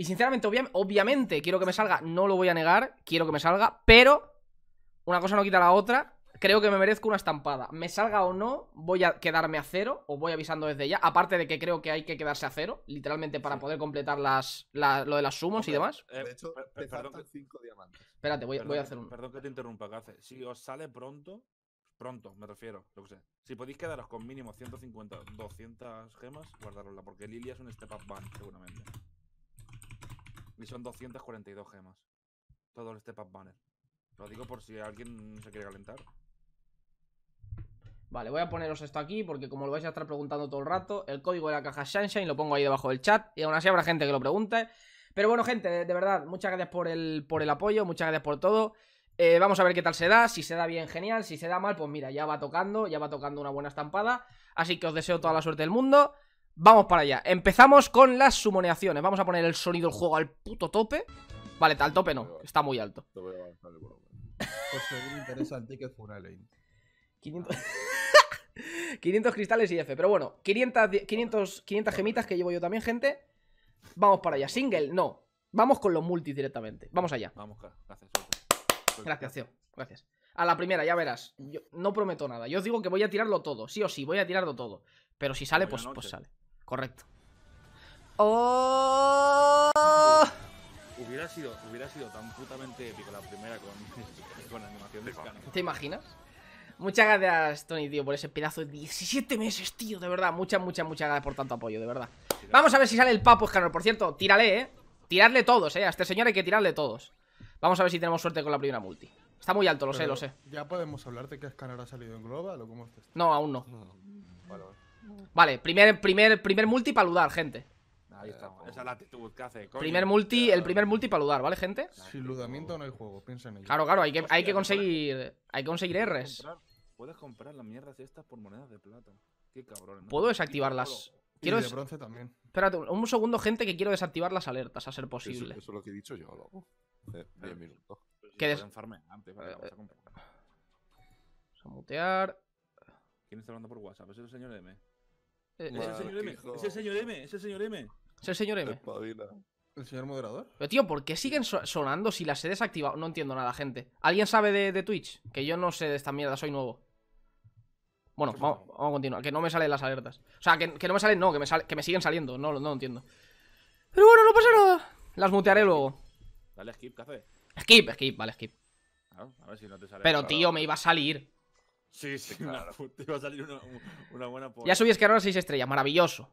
Y sinceramente, obviamente, quiero que me salga, no lo voy a negar, quiero que me salga, pero una cosa no quita la otra. Creo que me merezco una estampada. Me salga o no, voy a quedarme a cero, os voy avisando desde ya. Aparte de que creo que hay que quedarse a cero, literalmente para poder completar las, lo de las sumos y demás. Eh, de hecho, empezaron faltan 5 diamantes. Espérate, voy, a hacer un. Perdón que te interrumpa, Si os sale pronto, pronto, me refiero, lo que sé. Si podéis quedaros con mínimo 150, 200 gemas, guardarosla, porque Lilia es un step up ban, seguramente. Y son 242 gemas. Todo el step banner. Lo digo por si alguien se quiere calentar. Vale, voy a poneros esto aquí porque como lo vais a estar preguntando todo el rato, el código de la caja Sunshine lo pongo ahí debajo del chat y aún así habrá gente que lo pregunte. Pero bueno, gente, de, verdad, muchas gracias por el, por el apoyo, muchas gracias por todo. Eh, vamos a ver qué tal se da, si se da bien, genial, si se da mal, pues mira, ya va tocando, ya va tocando una buena estampada. Así que os deseo toda la suerte del mundo. Vamos para allá. Empezamos con las sumoneaciones. Vamos a poner el sonido del juego al puto tope. Vale, al tope no. Está muy alto. 500... Pues cristales y F. Pero bueno, 500, gemitas que llevo yo también, gente. Vamos para allá. Single, no. Vamos con los multis directamente. Vamos allá. Vamos, gracias. Gracias, tío. Gracias. A la primera, ya verás. no prometo nada. Yo os digo que voy a tirarlo todo. Sí o sí, voy a tirarlo todo. Pero si sale, pues, pues sale. Correcto. ¡Oh! Hubiera sido, hubiera sido tan putamente épico la primera con, con animación de Scanner. ¿Te imaginas? Muchas gracias, Tony, tío, por ese pedazo de 17 meses, tío, de verdad. Muchas, muchas, muchas gracias por tanto apoyo, de verdad. Vamos a ver si sale el Papo Scanner, Por cierto, tírale, ¿eh? Tirarle todos, ¿eh? A este señor hay que tirarle todos. Vamos a ver si tenemos suerte con la primera multi. Está muy alto, lo sé, lo sé. ¿Ya podemos hablar de que Escanor ha salido en Global o cómo es No, aún no. no. Vale, vale. Vale, primer, primer, primer multi paludar, gente. Ahí está. Eh, pues. Esa es la actitud que hace. Primer multi, el primer multi paludar, ¿vale, gente? Sin ludamiento no hay juego, piensa en ello. Claro, claro, hay que, hay que conseguir. Hay que conseguir R's. Puedes comprar las mierdas estas por monedas de plata. Qué cabrón. Puedo desactivarlas. Quiero y de bronce también. Espérate un segundo, gente, que quiero desactivar las alertas, a ser posible. Eso, es lo que he dicho yo, loco. Diez minutos. Que des... Vamos a mutear. ¿Quién está hablando por WhatsApp? ¿Es el señor M? Eh, ¿Es, el señor M? ¿Es el señor M? ¿Es el señor M? ¿Es el señor M? ¿El señor moderador? Pero tío, ¿por qué siguen sonando si las he desactivado? No entiendo nada, gente. ¿Alguien sabe de, Twitch? Que yo no sé de esta mierda, soy nuevo. Bueno, vamos, a continuar. Que no me salen las alertas. O sea, que, no me salen, no, que me, que me siguen saliendo. No, no lo entiendo. Pero bueno, no pasa nada. Las mutearé luego. Dale skip, café. Skip, skip, vale, skip. a ver si no te sale Pero tío, me iba a salir. Sí, sí, claro. te iba a salir una, buena por... Ya subí ahora a 6 estrellas, maravilloso.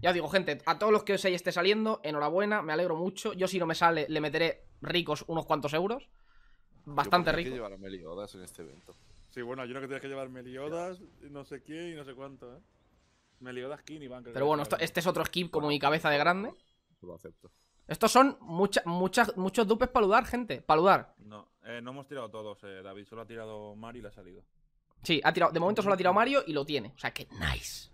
Ya os digo, gente, a todos los que os ahí esté saliendo, enhorabuena, me alegro mucho. Yo si no me sale, le meteré ricos unos cuantos euros. Bastante rico. que llevar a Meliodas en este evento. Sí, bueno, yo no que tienes que llevar Meliodas, no sé quién y no sé cuánto, ¿eh? Meliodas, King y Banker. Pero bueno, este es otro skip como mi cabeza de grande. Lo acepto. Estos son muchos dupes para ludar, gente. Para ludar. No, eh, no hemos tirado todos, eh, David. Solo ha tirado Mari y le ha salido. Sí, ha tirado, de momento solo ha tirado Mario y lo tiene. O sea, que nice.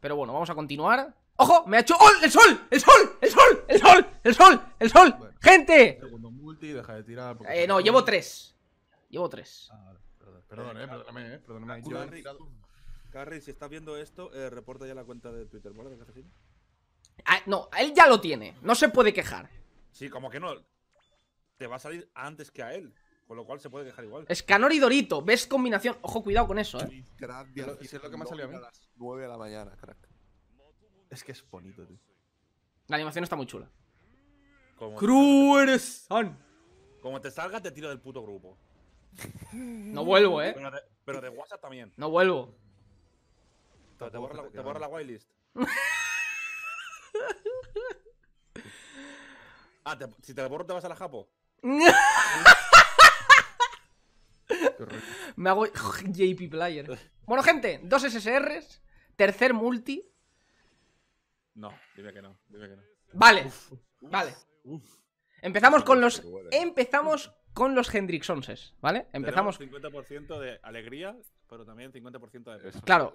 Pero bueno, vamos a continuar. ¡Ojo! ¡Me ha hecho. ¡Oh! ¡El sol! ¡El sol! ¡El sol! ¡El sol! ¡El sol! ¡El sol! ¡Gente! Segundo multi, deja de tirar. Eh, no, llevo tres. Llevo tres. Ah, perdón, eh, perdóname, eh, perdóname. Ah, Carry, si estás viendo esto, eh, reporta ya la cuenta de Twitter, ¿vale? Ah, no, él ya lo tiene. No se puede quejar. Sí, como que no. Te va a salir antes que a él. Con lo cual se puede dejar igual. Escanor y Dorito, ves combinación. Ojo, cuidado con eso, eh. Gracias. Es, lo que me ha salido a mí. A 9 de la mañana, crack. Es que es bonito, tío. La animación está muy chula. Cru-er-san Como te salga te tiro del puto grupo. No vuelvo, eh. Pero de, WhatsApp también. No vuelvo. Te, borro, la, whitelist. ah, si te borro, te vas a la Japo. Me hago JP Player. Bueno, gente, dos SSRs, tercer multi. No, dime que no, dime que no. Vale, vale. Empezamos con los. Empezamos con los hendrixonses, ¿vale? Empezamos. Tenemos 50% de alegría, pero también 50% de Claro,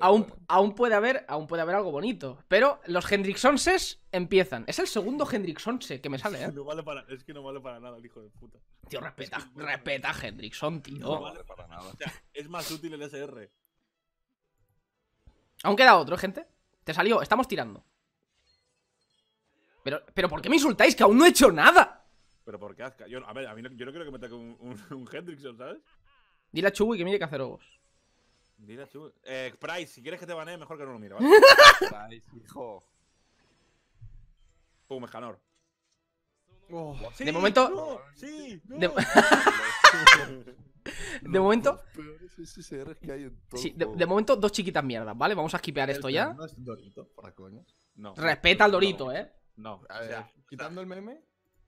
aún, aún, puede haber, aún puede haber algo bonito. Pero los hendrixonses empiezan. Es el segundo Hendricksonse que me sale, ¿eh? es que no vale para nada hijo de puta. Tío, respeta, respeta tío. No vale para nada. es más útil el SR. Aún queda otro, gente. Te salió, estamos tirando. Pero, pero ¿por qué me insultáis? Que aún no he hecho nada. Pero ¿por qué hazca Yo, a ver, a mí yo no creo que me toque un, un, un Hendrickson, ¿sabes? Dile a Chuy que mire Cacerobos. Dile a Chuy. Eh, Price, si quieres que te banee, mejor que no lo mire, ¿vale? Price, hijo. Pum, Mejanor. Oh, ¿Sí? de momento. No, sí, no. De... momento. de, momento, dos chiquitas mierdas, ¿vale? Vamos a skipear esto ya. No es Dorito, para coño. No. Respeta al Dorito, ¿eh? No. A ver, quitando el meme,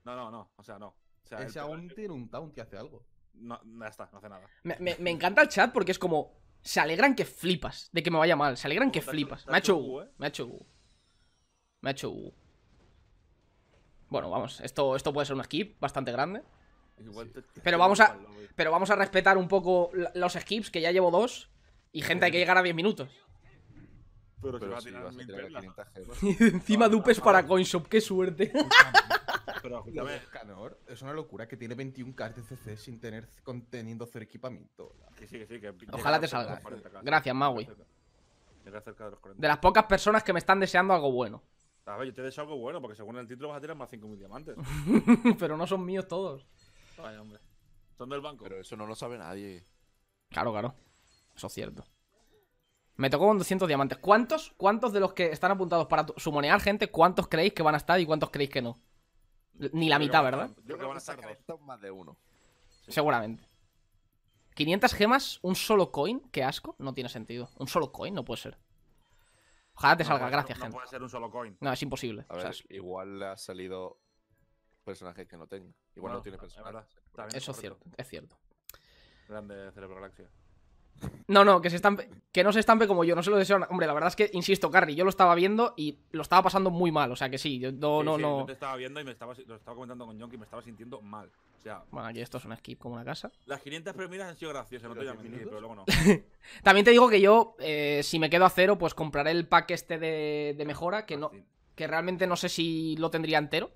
no, no, no. O sea, no. O sea, un taunt que hace algo. No, ya está, no hace nada. Me, encanta el chat porque es como. Se alegran que flipas de que me vaya mal. Se alegran oh, que flipas. Me ha hecho U, ¿eh? me ha hecho Me ha hecho Bueno, vamos, esto, esto puede ser un skip bastante grande. Pero, vamos a, pero vamos a respetar un poco los skips, que ya llevo dos. Y gente, hay que llegar a 10 minutos. Pero, que va a tirar, Encima dupes para CoinShop, qué suerte. Pero es una locura que tiene 21k de CC sin tener conteniendo cero equipamiento. Ojalá te salga. Gracias, Maui. de las pocas personas que me están deseando algo bueno. A yo te deseo algo bueno, porque según el título vas a tirar más 5.000 diamantes. Pero no son míos todos. Vaya, hombre. Son del banco. Pero eso no lo sabe nadie. Claro, claro. Eso es cierto. Me tocó con 200 diamantes. ¿Cuántos, cuántos de los que están apuntados para sumonear gente, cuántos creéis que van a estar y cuántos creéis que no? Ni la mitad, ¿verdad? Yo creo que van a sacar más de uno. Seguramente. 500 gemas, un solo coin, qué asco, no tiene sentido. Un solo coin no puede ser. Ojalá te salga, gracias, gente. No puede ser un solo coin. No, es imposible. Igual ver, Igual ha salido personajes que no tenga. Igual no, tiene personajes. Eso es cierto, es cierto. Grande Cerebro Galaxia. No, no, que se estampe, que no se estampe como yo, no se lo deseo. Hombre, la verdad es que, insisto, Carry, yo lo estaba viendo y lo estaba pasando muy mal. O sea que sí, yo no, no, sí, no. Yo te estaba viendo y me estaba, lo estaba comentando con John que me estaba sintiendo mal. O sea. Bueno, aquí esto es un skip como una casa. Las 500 primeras han sido graciosas, no te voy a mentir, pero luego no. También te digo que yo, eh, si me quedo a cero, pues compraré el pack este de, mejora, que no. Que realmente no sé si lo tendría entero.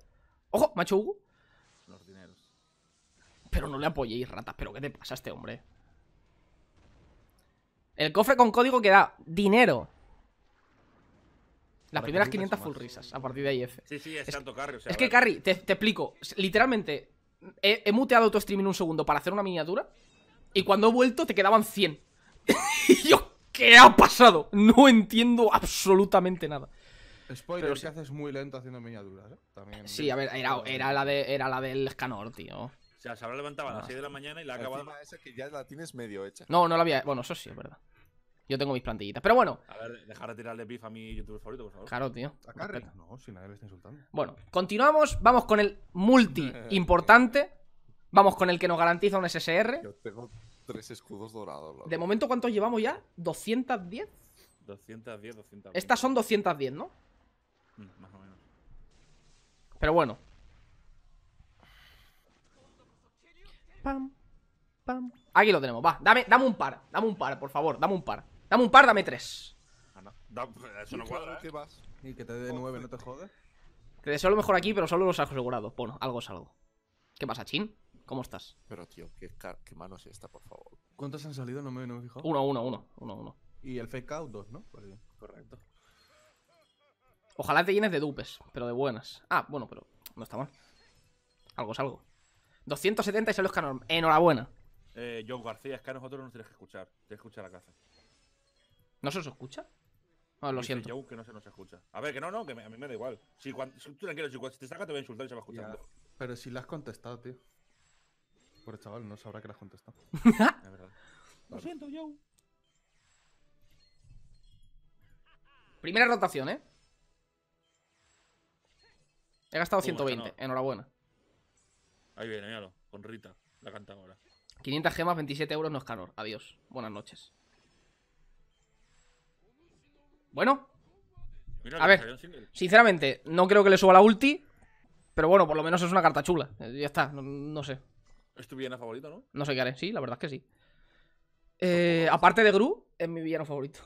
¡Ojo! Macho Hugo. Los dineros. Pero no le apoyéis, ratas. ¿Pero qué te pasa a este hombre? El cofre con código que da dinero. Las primeras 500 full risas a partir de ahí. Sí, sí, es, tanto es que, Carry, te, explico. Literalmente, he, muteado tu streaming en un segundo para hacer una miniatura. Y cuando he vuelto, te quedaban 100. y yo, ¿qué ha pasado? No entiendo absolutamente nada. Spoiler, Pero, haces muy lento haciendo miniaturas, ¿eh? sí, a ver, era, la de, era la del Escanor, tío sea, se habrá levantado a las 6 ah, de la mañana y la ha acabado. esa que ya la tienes medio hecha. No, no la había. Bueno, eso sí, es verdad. Yo tengo mis plantillitas. Pero bueno. A ver, dejar de tirarle pif a mi youtuber favorito, por favor. Claro, tío. A no, si nadie me está insultando. Bueno, continuamos. Vamos con el multi importante. Vamos con el que nos garantiza un SSR. Yo tengo tres escudos dorados. De momento, ¿cuántos llevamos ya? ¿210? 210, 210. Estas son 210, ¿no? Mm, más o menos. Pero bueno, Pam, pam. Aquí lo tenemos, va. Dame, dame un par, dame un par, por favor, dame un par. Dame un par, dame tres. Ah, no. eso no cuadra, ¿eh? Y que te dé nueve, ¿no te jodes? Te deseo lo mejor aquí, pero solo los asegurados. Bueno, algo es algo. ¿Qué pasa, Chin? ¿Cómo estás? Pero, tío, ¿qué, qué mano es esta, por favor? ¿Cuántos han salido? No me, he fijado. Uno, uno, uno, uno, uno. Y el fake out, dos, ¿no? correcto. Ojalá te llenes de dupes, pero de buenas. Ah, bueno, pero no está mal. Algo es algo. 270 y son los canos. Enhorabuena. Eh, John García, es que a nosotros nos tienes que escuchar. Tienes que escuchar a casa. ¿No se os escucha? No, ah, lo siento. Joe que no se nos escucha. A ver, que no, no, que a mí me da igual. Si, cuando, si tú tranquilo, si, te saca te voy a insultar y se va escuchando. Pero si la has contestado, tío. Por chaval, no sabrá que la has contestado. Es verdad. Lo siento, Joe. Primera rotación, ¿eh? He gastado 120. Enhorabuena. Ahí viene, míralo, con Rita, la cantan ahora. 500 gemas, 27 euros, no es calor. Adiós, buenas noches. Bueno. a ver, sinceramente, no creo que le suba la ulti, pero bueno, por lo menos es una carta chula. Eh, ya está, no, sé. ¿Es tu villana favorito, no? No sé qué haré, sí, la verdad es que sí. Eh, aparte de Gru, es mi villano favorito.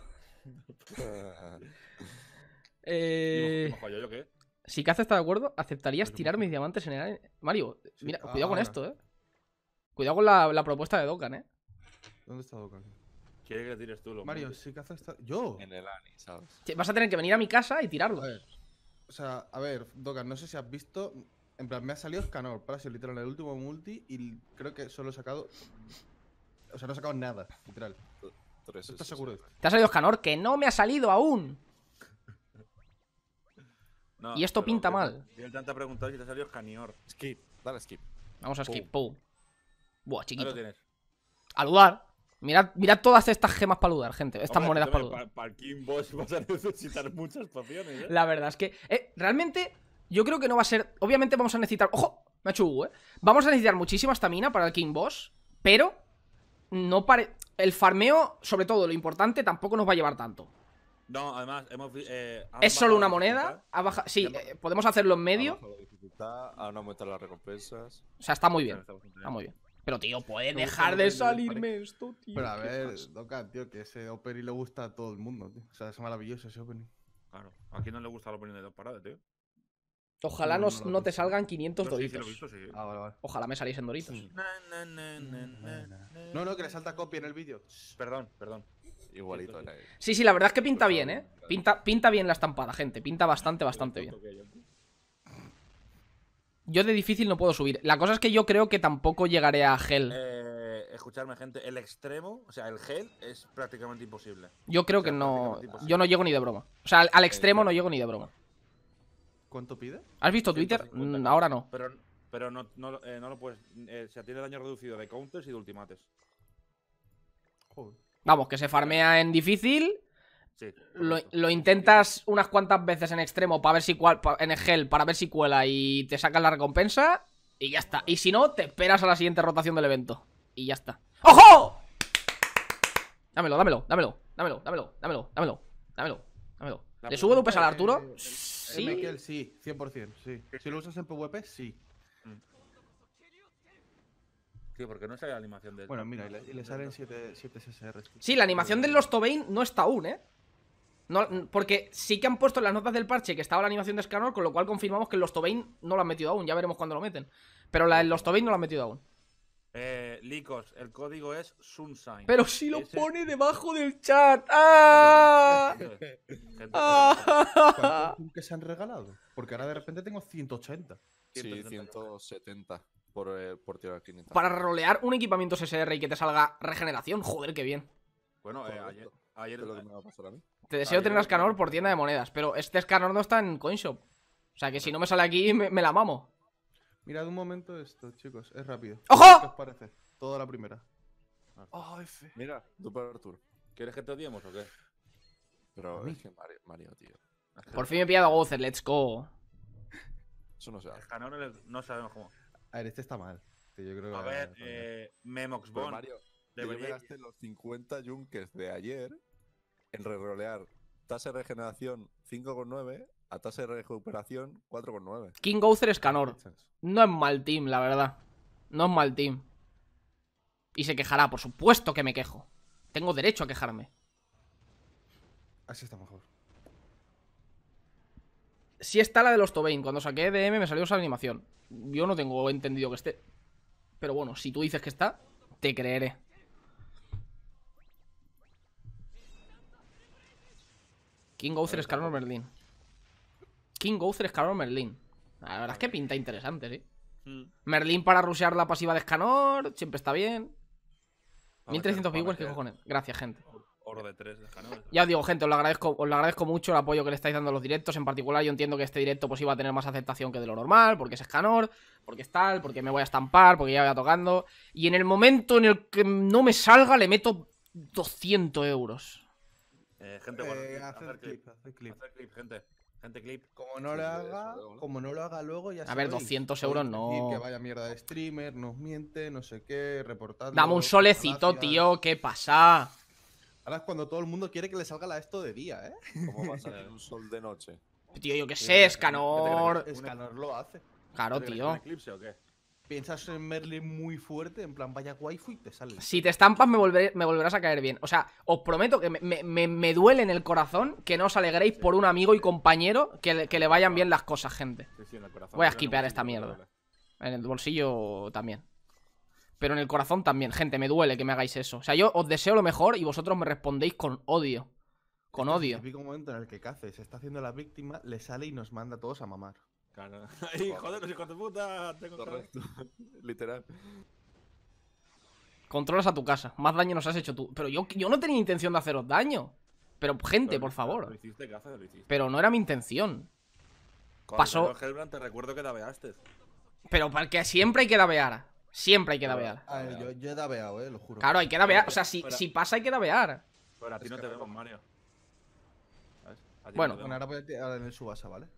eh... yo qué? Si Caza está de acuerdo, ¿aceptarías pues tirar mis diamantes en el Mario, mira, ah, cuidado con ah. esto, eh. Cuidado con la, propuesta de Dokkan, eh. ¿Dónde está Dokkan? Quiere que tires tú, lo Mario, si Caza está. ¡Yo! En el Ani, ¿sabes? Vas a tener que venir a mi casa y tirarlo. A ver. O sea, a ver, Dokkan, no sé si has visto. En plan, me ha salido Scanor, para ser literal, en el último multi y creo que solo he sacado. O sea, no he sacado nada, literal. ¿Estás seguro? Te ha salido Scanor, que no me ha salido aún y esto pinta mal. preguntado si te Skip, dale skip. Vamos a skip, Buah, chiquito. Aludar. Mirad, mirad todas estas gemas para aludar gente. Estas monedas para aludar. Para, el King Boss vas a necesitar muchas pociones, ¿eh? La verdad es que. Eh, realmente, yo creo que no va a ser. Obviamente, vamos a necesitar. ¡Ojo! Me ha hecho U, ¿eh? Vamos a necesitar muchísima estamina para el King Boss. Pero. No parece El farmeo, sobre todo, lo importante, tampoco nos va a llevar tanto. No, además, hemos. Eh, ¿Es solo una moneda? Sí, eh, podemos hacerlo en medio. Ahora no aumentar las recompensas. O sea, está muy bien. Está muy bien. Pero, tío, puede dejar de salirme esto, tío. Pero a ver, Toca, tío, que ese opening le gusta a todo el mundo, tío. O sea, es maravilloso ese opening. Claro. ¿A quién no le gusta el opening de dos paradas, tío? Ojalá no, te salgan 500 doritos. Ah, Ojalá me saliesen doritos. No, no, que le salta copia en el vídeo. Perdón, perdón. Igualito. Sí, sí, la verdad es que pinta bien, ¿eh? Pinta, pinta bien la estampada, gente. Pinta bastante, bastante bien. Yo de difícil no puedo subir. La cosa es que yo creo que tampoco llegaré a gel. Eh, escucharme, gente. El extremo, o sea, el gel es prácticamente imposible. Yo creo que no. Yo no llego ni de broma. O sea, al, extremo no llego ni de broma. ¿Cuánto pide? ¿Has visto Twitter? Mm, ahora no. Pero, pero no, no, eh, lo puedes. o eh, sea, tiene daño reducido de counters y de ultimates. Joder. Vamos, que se farmea en difícil. lo, intentas unas cuantas veces en extremo para ver si cual, en el gel para ver si cuela y te sacas la recompensa y ya está. Y si no, te esperas a la siguiente rotación del evento y ya está. ¡Ojo! Dámelo, dámelo, dámelo, dámelo, dámelo, dámelo, dámelo, dámelo, dámelo. ¿Le subo dupes al Arturo? Eh, sí, eh, sí. sí, 100%, sí. Si lo usas en PvP, sí. Mm. Sí, porque no sale la animación de... Bueno, mira, y le, salen 7 SSR. Sí, la animación de los Tobein no está aún, ¿eh? porque sí que han puesto en las notas del parche que estaba la animación de Scanor, con lo cual confirmamos que el Tobain no lo han metido aún. Ya veremos cuándo lo meten. Pero la del Tobain no lo han metido aún. Eh, Licos, el código es Sunshine. Pero si lo pone debajo del chat. ¡Ah! ¡Ah! que se han regalado? Porque ahora de repente tengo 180. Sí, 170. Eh, para rolear un equipamiento SSR y que te salga regeneración, joder, qué bien. Bueno, eh, ayer, es lo que me va a a mí. Te deseo tener a Escanor por tienda de monedas, pero este Escanor no está en CoinShop. O sea que si no me sale aquí, me, la mamo. Mirad un momento esto, chicos, es rápido. ¡Ojo! ¿Qué os parece? Toda la primera. Mira, tú para ¿Quieres que te odiemos o qué? Pero es que Mario, tío. Por fin me he pillado a Gozer, let's go. Eso no se hace. No, no sabemos cómo. A ver, este está mal. a ver, eh, eh Memox pues, pues, Mario, yo los 50 Junkers de ayer en rerolear tasa de regeneración 5,9 a tasa de recuperación 4,9. King Gouzer es canor. No es mal team, la verdad. No es mal team. Y se quejará, por supuesto que me quejo. Tengo derecho a quejarme. Así está mejor. Si está la de los Tobain. Cuando saqué DM me salió esa animación. Yo no tengo entendido que esté. Pero bueno, si tú dices que está, te creeré. King Ghost Scarlon Merlin. King Ghost Scarlon Merlin. La verdad es que pinta interesante, sí. Hmm. Merlin para rushear la pasiva de Escanor, siempre está bien. 1300 viewers, ¿qué cojones? Gracias, gente de tres, Ya os digo, gente, os lo, agradezco, os lo agradezco mucho el apoyo que le estáis dando a los directos. En particular, yo entiendo que este directo pues iba a tener más aceptación que de lo normal, porque es escanor, porque es tal, porque me voy a estampar, porque ya voy a tocando. Y en el momento en el que no me salga, le meto 200 euros. Eh, gente, bueno, eh, hacer, clip, clip, gente. Gente clip. Como no lo haga, como no lo haga luego ya A ver, 200 euros este no. Que vaya mierda de streamer, nos miente, no sé qué, reportando. Dame un solecito, tío, ¿qué pasa? Ahora es cuando todo el mundo quiere que le salga la esto de día, ¿eh? ¿Cómo va a salir un sol de noche? Tío, yo qué sé, Escanor. Escanor lo hace. Claro, tío. Piensas en Merlin muy fuerte, en plan vaya waifu y te sale. Si te estampas, me, volverás a caer bien. O sea, os prometo que me, duele en el corazón que no os alegréis por un amigo y compañero que, le vayan bien las cosas, gente. Voy a skipear esta mierda. En el bolsillo también pero en el corazón también. Gente, me duele que me hagáis eso. O sea, yo os deseo lo mejor y vosotros me respondéis con odio. Con odio. Es momento en el que Cace se está haciendo la víctima, le sale y nos manda a todos a mamar. Claro. Ay, joder, los hijos de puta! Tengo Correcto. Literal. Controlas a tu casa. Más daño nos has hecho tú. Pero yo, yo no tenía intención de haceros daño. Pero, gente, por favor. Pero no era mi intención. Pasó. te recuerdo que Pero para que siempre hay que dabear. Siempre hay que dabear. yo, yo, he dabeado, eh, lo juro. Claro, hay que dabear. O sea, si, si pasa, hay que dabear. no te Mario. bueno, ahora voy a en el ¿vale?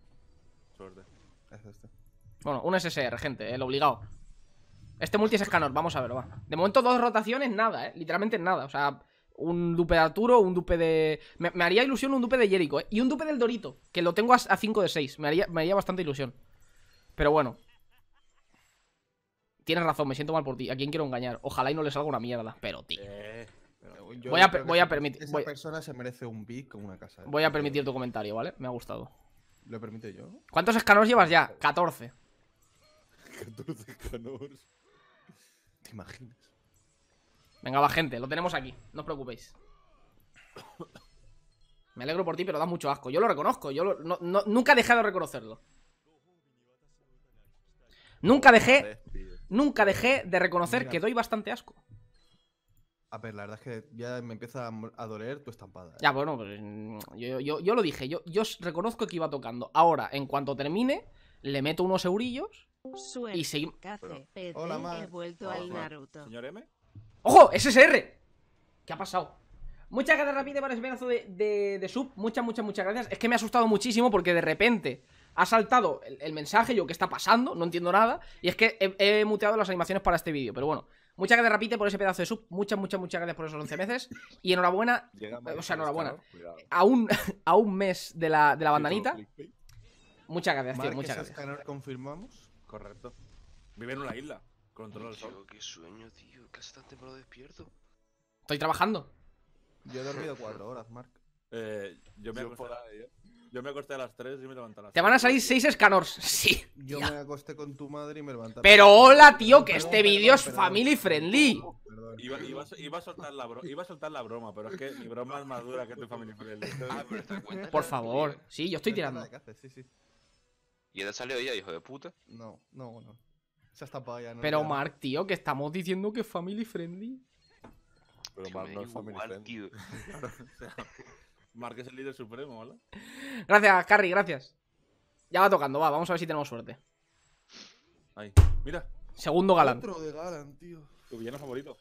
Suerte. Es este. Bueno, un SSR, gente, el obligado. Este multi es escanor, vamos a verlo, va. De momento, dos rotaciones, nada, eh. Literalmente nada. O sea, un dupe de Arturo, un dupe de. Me, haría ilusión un dupe de Jericho, eh. Y un dupe del Dorito, que lo tengo a, 5 de 6. Me haría, me haría bastante ilusión. Pero bueno, tienes razón, me siento mal por ti. ¿A quién quiero engañar? Ojalá y no le salga una mierda, pero tío. Eh, voy a, permitir. Esa persona se merece un beat con una casa. ¿eh? Voy a permitir tu comentario, ¿vale? Me ha gustado. ¿Lo permito yo? ¿Cuántos escalones llevas ya? 14. 14 escalones. ¿Te imaginas? Venga, va, gente, lo tenemos aquí. No os preocupéis. Me alegro por ti, pero da mucho asco. Yo lo reconozco, yo no, nunca dejé de reconocerlo. Nunca dejé nunca dejé de reconocer que doy bastante asco. A ver, la verdad es que ya me empieza a doler tu estampada. Ya, eh. bueno, pues, mm, yo, lo dije, yo, yo reconozco que iba tocando. Ahora, en cuanto termine, le meto unos eurillos y seguimos. Hola, eh, Mar. He vuelto al Naruto. ¿Señor M? ¡Ojo! ¡SSR! ¿Qué ha pasado? Muchas gracias, Rapide, por ese pedazo de, de, de sub. Muchas, muchas, muchas gracias. Es que me ha asustado muchísimo porque de repente ha saltado el, mensaje, yo qué está pasando, no entiendo nada. Y es que he, muteado las animaciones para este vídeo, pero bueno. Muchas gracias, Rapite, por ese pedazo de sub. Muchas, muchas, muchas gracias por esos 11 meses. Y enhorabuena, o sea, enhorabuena, a un, a un mes de la, de la bandanita. Muchas gracias, tío, muchas gracias. confirmamos. Correcto. Vive en una isla. Controla el sol. Qué sueño, tío. Casi tan temprano despierto. Estoy trabajando. Yo he dormido cuatro horas, Mark. Eh, yo me he acostado. Yo me acosté a las 3 y me levanté a las Te van a salir 6 escanors. Sí. Yo me acosté con tu madre y me levanté. Pero hola, tío, que este vídeo es family friendly. iba, a soltar la broma, pero es que mi broma es más dura que tu family friendly. Ah, Por favor. Sí, yo estoy tirando. ¿Y él salido ella, hijo de puta? No, no, no. Se ha está ya, no Pero Mark, tío, que estamos diciendo que es family friendly. Pero Mark no es family friendly. Marques el líder supremo, ¿vale? Gracias, Carry, gracias. Ya va tocando, va, vamos a ver si tenemos suerte. Ahí, mira. Segundo Galán. Otro de tío. Tu villano favorito.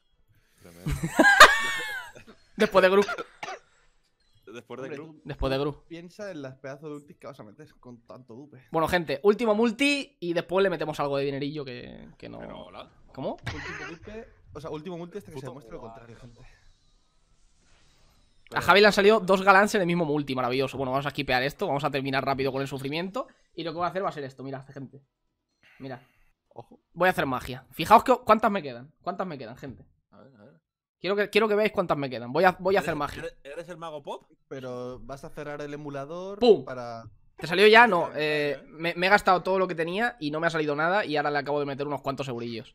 Después de Gru. Después de Gru. Después de Gru. Piensa en las pedazos de ultis que vas a meter con tanto dupe. Bueno, gente, último multi y después le metemos algo de dinerillo que, que no. ¿Cómo? Último multi, o sea, último multi hasta que se demuestre lo contrario, gente. A Javi le han salido dos galans en el mismo multi, maravilloso. Bueno, vamos a skipear esto, vamos a terminar rápido con el sufrimiento. Y lo que voy a hacer va a ser esto, mira, gente. Mira. Voy a hacer magia. Fijaos que, cuántas me quedan. ¿Cuántas me quedan, gente? a Quiero que, quiero que veáis cuántas me quedan. Voy a, voy a hacer magia. ¿Eres el mago pop? Pero vas a cerrar el emulador ¡Pum! para. ¿Te salió ya? No. Eh, me, me, he gastado todo lo que tenía y no me ha salido nada. Y ahora le acabo de meter unos cuantos eurillos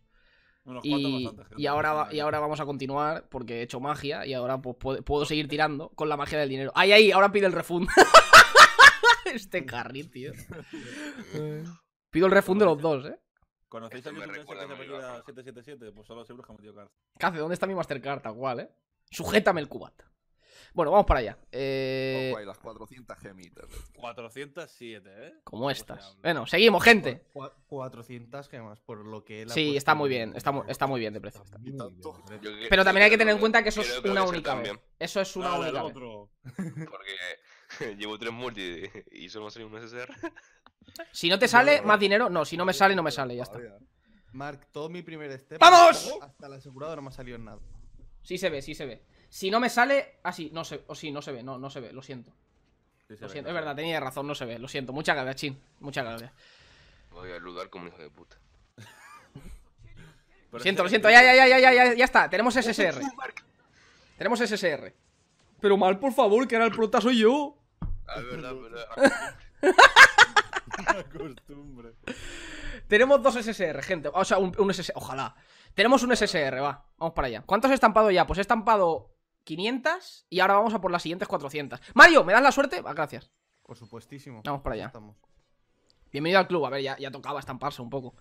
y, y, ahora, y ahora vamos a continuar porque he hecho magia y ahora pues, puedo, seguir tirando con la magia del dinero. ¡Ay, ay! Ahora pide el refund. este carrito tío. Pido el refund de los dos, ¿eh? ¿Conocéis este a alguien que se 777? Pues solo seguro ha metido carta. Cace, ¿dónde está mi Mastercard? Tal cual, ¿eh? Sujétame el cubat. Bueno, vamos para allá. Eh... las 400 gemitas. 407, ¿eh? Como estas. bueno, seguimos, gente. 400 gemas, por lo que... Sí, está muy bien, está, está muy bien de precio. Pero también hay que tener en cuenta que eso es una única Eso es una única Porque llevo tres multi y solo me salido un SSR. Si no te sale, más dinero. No, si no me sale, no me sale, ya está. Mark, todo mi primer step. ¡Vamos! Hasta el aseguradora no me ha salido nada. Sí se ve, sí se ve. Si no me sale... Ah, sí, no se... sí, no se ve. No, no se ve. Lo siento. lo siento. Es verdad, tenía razón. No se ve. Lo siento. Muchas gracias, Chin. Muchas gracias. Voy a ludar como hijo de puta. lo siento, lo siento. Ya, ya, ya, ya, ya, ya, ya está. Tenemos SSR. Tenemos SSR. Pero mal, por favor, que era el prota soy yo. Ah, es verdad, es verdad. costumbre. Tenemos dos SSR, gente. O sea, un SSR. Ojalá. Tenemos un SSR, va. Vamos para allá. ¿Cuántos he estampado ya? Pues he estampado 500 y ahora vamos a por las siguientes 400. Mario, ¿me das la suerte? gracias. Por supuestísimo. Vamos para allá. Bienvenido al club. A ver, ya, ya, tocaba estamparse un poco.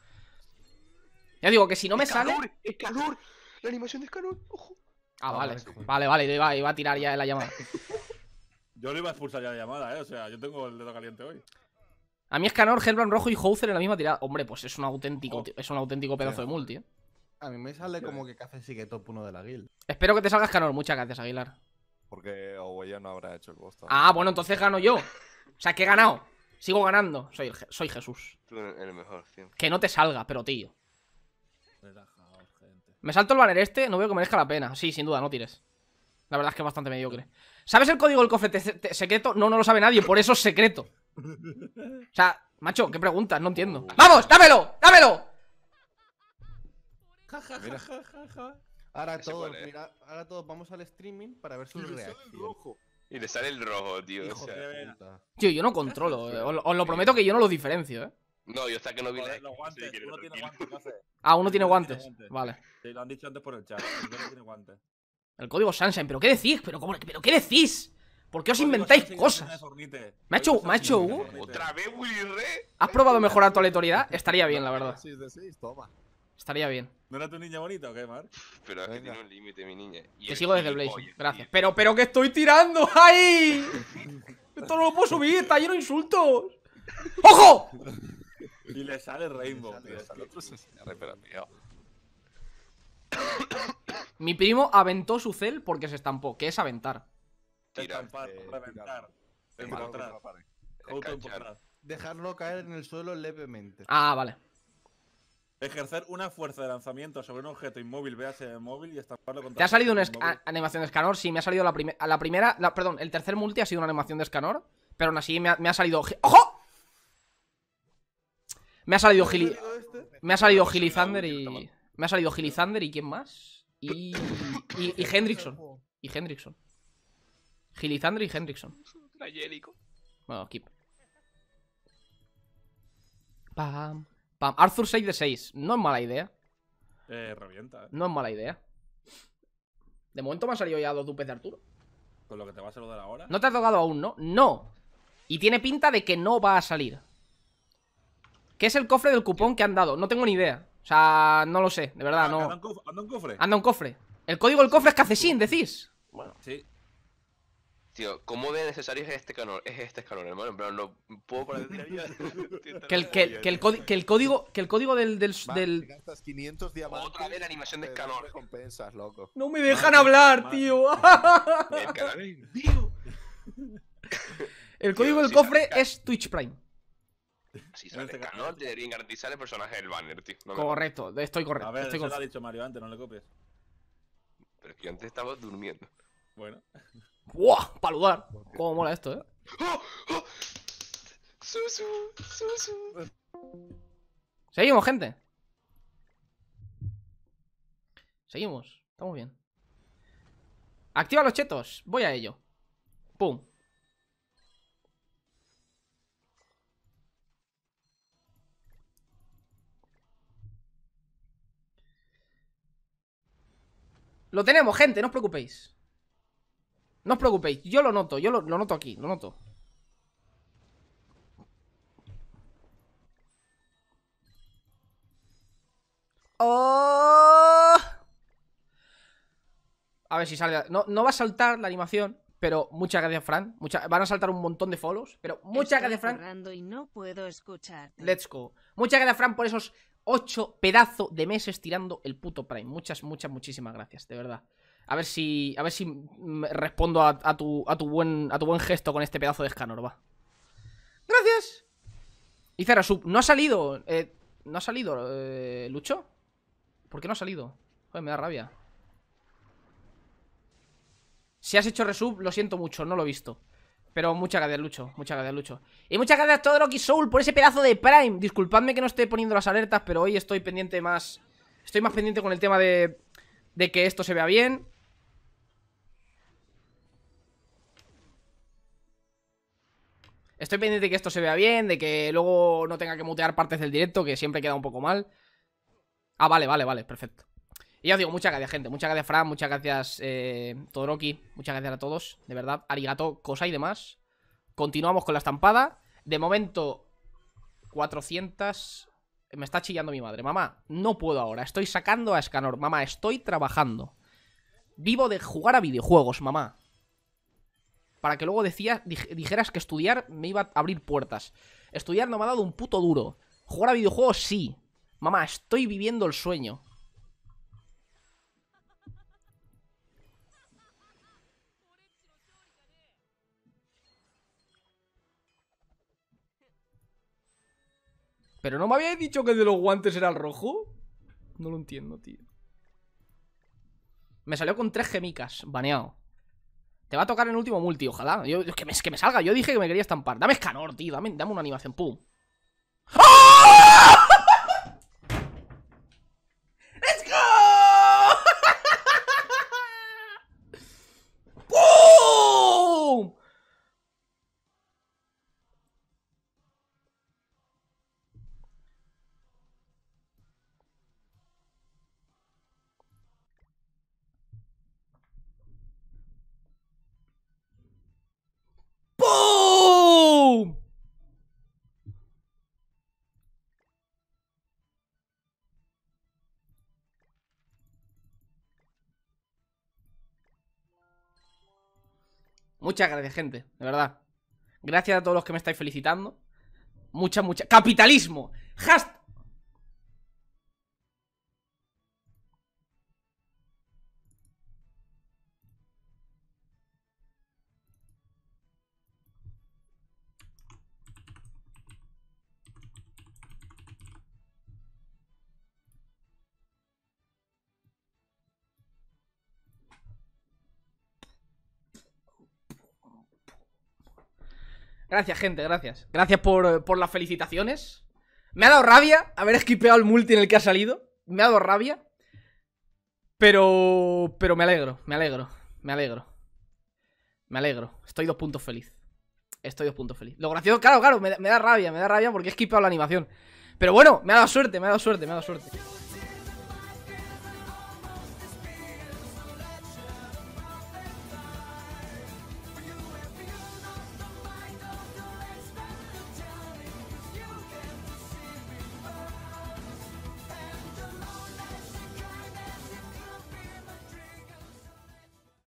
Ya digo que si no me sale... ¡Es calor! La animación de calor, ojo. Ah, ah vale. Vale, vale, iba, iba, a tirar ya la llamada. yo lo iba a expulsar ya la llamada, ¿eh? O sea, yo tengo el dedo caliente hoy. A mí Canor, Hellbrand Rojo y Houser en la misma tirada. Hombre, pues es un auténtico, oh. es un auténtico pedazo de multi, ¿eh? a mí me sale como que Café sigue top uno de la guild. Espero que te salgas canor. Muchas gracias, Aguilar. Porque ya no habrá hecho el costo Ah, bueno, entonces gano yo. O sea, que he ganado. Sigo ganando. Soy, soy Jesús. Tú mejor, Que no te salga, pero tío. ¿Me salto el banner este? No veo que merezca la pena. Sí, sin duda, no tires. La verdad es que es bastante mediocre. ¿Sabes el código del cofre secreto? No, no lo sabe nadie, por eso es secreto. O sea, macho, ¿qué preguntas? No entiendo. Oh. ¡Vamos, dámelo! ¡Dámelo! ja, ja, ja, ja, Ahora todos, ahora vamos al streaming para ver su reacción. Y le sale el rojo, tío. tío, yo no controlo. Eh, os, lo prometo que yo no lo diferencio, eh. No, yo hasta que no vi los guantes. uno tiene guantes no Ah, uno tiene guantes. Vale. Sí, lo han dicho antes por el chat. El tiene guantes. El código Sunshine, pero ¿qué decís? ¿Pero, cómo, pero qué decís? ¿Por qué os inventáis cosas? ¿Me ha hecho, ¿me ¿Otra vez Willy Re? ¿Has probado mejorar tu aleatoriedad? Estaría bien, la verdad. 6 de toma. Estaría bien. ¿No era tu niña bonita o qué, Mar? Pero es que tiene un límite, mi niña. Y Te sigo desde el Blaze. Gracias. Pero, pero que estoy tirando. ¡Ay! Esto no lo puedo subir, está lleno de insultos. ¡Ojo! Y le sale Rainbow, pero al tío. se Mi primo aventó su cel porque se estampó, que es aventar. Estampar, reventar, encontrar, encontrar. Dejarlo caer en el suelo levemente. Ah, vale. Ejercer una fuerza de lanzamiento sobre un objeto inmóvil, véase móvil y estamparlo contra. ¿Te ha salido una animación de escanor? Sí, me ha salido la, primera. la primera. perdón, el tercer multi ha sido una animación de escanor. Pero aún así me ha, salido. ¡Ojo! Me ha salido Gili. Este? Me ha salido Gili Thunder y. Me ha salido Gili Thunder y quién más? Y. Y, Hendrickson. Y Hendrickson. Gili Thunder y Hendrickson. Bueno, keep. Pam. Arthur 6 de 6. No es mala idea. Eh, revienta, eh. No es mala idea. De momento me han salido ya dos dupes de Arturo. Con lo que te va a saludar ahora. No te ha tocado aún, ¿no? No. Y tiene pinta de que no va a salir. ¿Qué es el cofre del cupón que han dado? No tengo ni idea. O sea, no lo sé, de verdad, ah, no. Anda un, cofre. Anda un cofre. El código del cofre es sin, decís. Bueno. Sí. Tío, ¿cómo de necesario es este escalón? Es este escalón, hermano. pero no puedo poner. que, el, que, que, que código, que el código del. del, del... Gastas 500 diamantes. Otra vez la animación de escalón. loco. No me dejan hablar, tío. el código del cofre es Twitch Prime. Si sale este escalón, te deberían garantizar el personaje del banner, tío. correcto, estoy correcto. A ver, estoy eso lo ha dicho Mario antes, no le copies. Pero es que antes estaba durmiendo. Bueno. ¡Buah! ¡Paludar! ¿Cómo mola esto, eh? ¡Susu! ¡Susu! Seguimos, gente. Seguimos. Estamos bien. Activa los chetos. Voy a ello. ¡Pum! Lo tenemos, gente, no os preocupéis no os preocupéis, yo lo noto, yo lo, noto aquí, lo noto. ¡Oh! A ver si sale. No, va a saltar la animación, pero muchas gracias, Fran. Van a saltar un montón de follows, pero muchas gracias, Fran. Y no puedo Let's go. Muchas gracias, Fran, por esos ocho pedazos de meses tirando el puto Prime. Muchas, muchas, muchísimas gracias, de verdad. A ver si. A ver si respondo a, tu, a, tu, buen, a tu buen gesto con este pedazo de escanor, va. ¡Gracias! Y Sub, no ha salido. Eh, no ha salido, eh, Lucho. ¿Por qué no ha salido? Joder, me da rabia. Si has hecho resub, lo siento mucho, no lo he visto. Pero muchas gracias, Lucho. Muchas gracias, Lucho. Y muchas gracias a todo Rocky Soul por ese pedazo de Prime. Disculpadme que no esté poniendo las alertas, pero hoy estoy pendiente más. Estoy más pendiente con el tema de. De que esto se vea bien Estoy pendiente de que esto se vea bien, de que luego no tenga que mutear partes del directo, que siempre queda un poco mal. Ah, vale, vale, vale, perfecto. Y ya os digo, muchas gracias, gente. Muchas gracias, Fran. Muchas gracias, eh, Todoroki. Muchas gracias a todos. De verdad, arigato, cosa y demás. Continuamos con la estampada. De momento, 400... Me está chillando mi madre. Mamá, no puedo ahora. Estoy sacando a Escanor. Mamá, estoy trabajando. Vivo de jugar a videojuegos, mamá para que luego dijeras que estudiar me iba a abrir puertas. Estudiar no me ha dado un puto duro. Jugar a videojuegos sí. Mamá, estoy viviendo el sueño. ¿Pero no me habías dicho que de los guantes era el rojo? No lo entiendo, tío. Me salió con tres gemicas, baneado. Te va a tocar en el último multi, ojalá. que, me, que me salga. Yo dije que me quería estampar. Dame escanor, tío. Dame, una animación. ¡Pum! ¡Ah! Muchas gracias, gente, de verdad. Gracias a todos los que me estáis felicitando. Mucha, mucha. ¡Capitalismo! ¡Hashtag! Gracias, gente, gracias. Gracias eh, por, las felicitaciones. Me ha dado rabia haber esquipeado el multi en el que ha salido. Me ha dado rabia. Pero. Pero me alegro, me alegro, me alegro. Me alegro. Estoy dos puntos feliz. Estoy dos puntos feliz. Lo gracioso, claro, claro, me, da rabia, me da rabia porque he esquipeado la animación. Pero bueno, me ha dado suerte, me ha dado suerte, me ha dado suerte.